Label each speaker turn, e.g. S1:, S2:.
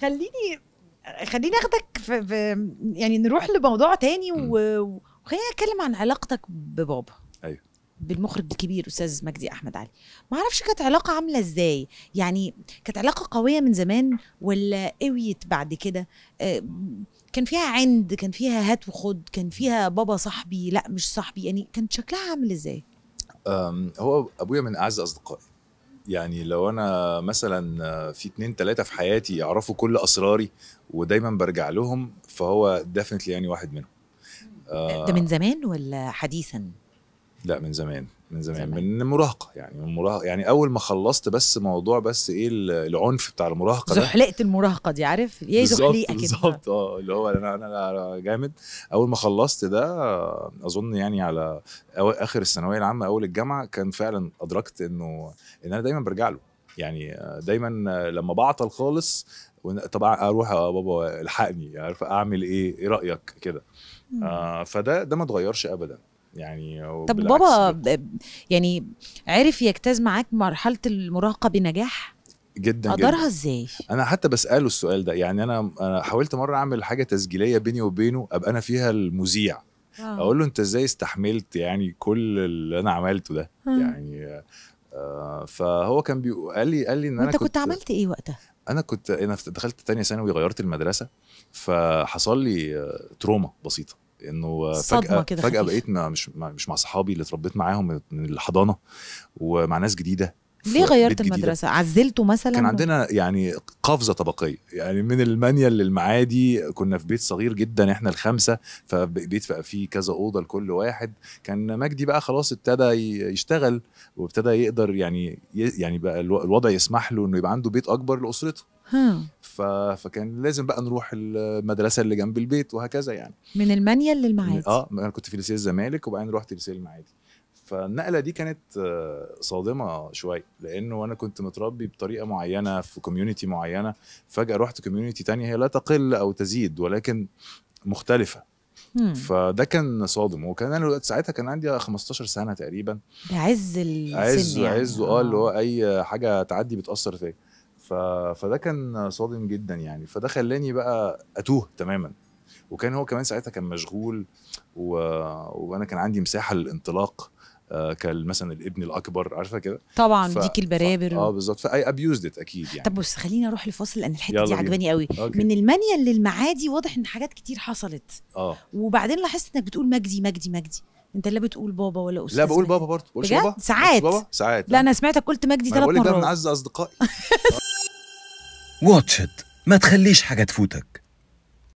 S1: خليني خليني اخدك في, في يعني نروح لموضوع تاني وخليني اتكلم عن علاقتك ببابا ايوه بالمخرج الكبير استاذ مجدي احمد علي ما اعرفش كانت علاقه عامله ازاي يعني كانت علاقه قويه من زمان ولا قويت بعد كده آه، كان فيها عند كان فيها هات وخد كان فيها بابا صاحبي لا مش صاحبي يعني كان شكلها عامل ازاي
S2: هو ابويا من اعز اصدقائي يعني لو انا مثلا في اتنين تلاته في حياتي يعرفوا كل اسراري ودايما برجع لهم فهو ديفنتلي يعني واحد منهم ده من آه.
S1: زمان ولا حديثا؟
S2: لا من زمان من زمان, زمان. من المراهقه يعني من المراهقه يعني اول ما خلصت بس موضوع بس ايه العنف بتاع المراهقه ده زحلقه
S1: المراهقه دي عارف يا زحليقه كده
S2: بالظبط اه اللي هو انا انا جامد اول ما خلصت ده اظن يعني على اخر الثانويه العامه اول الجامعه كان فعلا ادركت انه ان انا دايما برجع له يعني دايما لما بعطل خالص طبعا اروح يا بابا الحقني عارف اعمل ايه ايه رايك كده آه فده ده ما اتغيرش ابدا
S1: يعني طب بابا يعني عرف يجتاز معاك مرحله المراهقه بنجاح
S2: جدا قدرها ازاي انا حتى بساله السؤال ده يعني انا انا حاولت مره اعمل حاجه تسجيليه بيني وبينه ابقى انا فيها المذيع آه. اقول له انت ازاي استحملت يعني كل اللي انا عملته ده
S1: آه. يعني
S2: آه فهو كان بيقول قال لي قال لي ان انا كنت, كنت عملت ايه وقتها انا كنت انا دخلت ثانيه ثانوي غيرت المدرسه فحصل لي آه، تروما بسيطه انه فجاه فجاه بقيت مش مش مع صحابي اللي اتربيت معاهم من الحضانه ومع ناس جديده ليه غيرت المدرسه
S1: عزلته مثلا كان
S2: عندنا يعني قفزه طبقيه يعني من المانيال للمعادي كنا في بيت صغير جدا احنا الخمسه فبيت بقى فيه كذا اوضه لكل واحد كان مجدي بقى خلاص ابتدى يشتغل وابتدى يقدر يعني يعني بقى الوضع يسمح له انه يبقى عنده بيت اكبر لاسرته ف... فكان لازم بقى نروح المدرسه اللي جنب البيت وهكذا يعني
S1: من المانيال للمعادي
S2: اه انا كنت في ليسيه الزمالك وبعدين رحت ليسيه المعادي فالنقله دي كانت آه، صادمه شويه لانه انا كنت متربي بطريقه معينه في كوميونيتي معينه فجاه رحت كوميونيتي تانية هي لا تقل او تزيد ولكن مختلفه فده كان صادم وكان انا ساعتها كان عندي 15 سنه تقريبا
S1: عز عز يعني. عز اه اللي هو
S2: آه. اي حاجه تعدي بتاثر فيا فده كان صادم جدا يعني فده خلاني بقى اتوه تماما وكان هو كمان ساعتها كان مشغول و... وانا كان عندي مساحه للانطلاق آه، كان مثلا الابن الاكبر عارفه كده طبعا ف... ديك
S1: البرابر ف... اه
S2: بالظبط فاي ابيوزد ات اكيد يعني طب
S1: بص خليني اروح لفاصل لان الحته دي عجباني قوي أوكي. من المانيا للمعادي واضح ان حاجات كتير حصلت اه وبعدين لاحظت انك بتقول مجدي مجدي مجدي انت لا بتقول بابا ولا استاذ لا بقول بابا برضه بقولش بابا ساعات بابا ساعات آه. لا, انا سمعتك قلت مجدي ثلاث مرات بقول لك ده من اعز
S2: اصدقائي واتش ما تخليش حاجه تفوتك